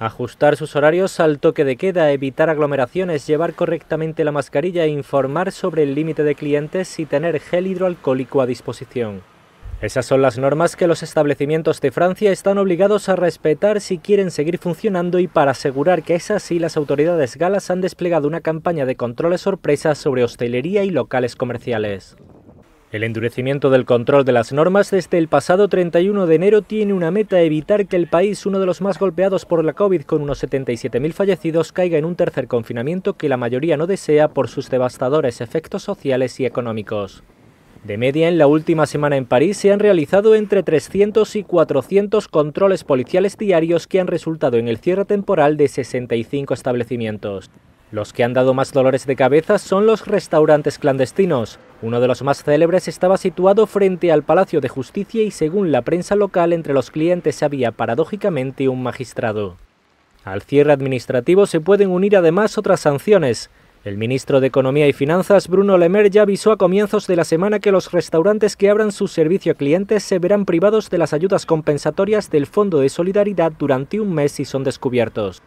Ajustar sus horarios al toque de queda, evitar aglomeraciones, llevar correctamente la mascarilla, e informar sobre el límite de clientes y tener gel hidroalcohólico a disposición. Esas son las normas que los establecimientos de Francia están obligados a respetar si quieren seguir funcionando y para asegurar que es así las autoridades galas han desplegado una campaña de controles sorpresa sobre hostelería y locales comerciales. El endurecimiento del control de las normas desde el pasado 31 de enero tiene una meta evitar que el país, uno de los más golpeados por la COVID con unos 77.000 fallecidos, caiga en un tercer confinamiento que la mayoría no desea por sus devastadores efectos sociales y económicos. De media, en la última semana en París se han realizado entre 300 y 400 controles policiales diarios que han resultado en el cierre temporal de 65 establecimientos. Los que han dado más dolores de cabeza son los restaurantes clandestinos. Uno de los más célebres estaba situado frente al Palacio de Justicia y según la prensa local entre los clientes había paradójicamente un magistrado. Al cierre administrativo se pueden unir además otras sanciones. El ministro de Economía y Finanzas, Bruno Le Maire, ya avisó a comienzos de la semana que los restaurantes que abran su servicio a clientes se verán privados de las ayudas compensatorias del Fondo de Solidaridad durante un mes si son descubiertos.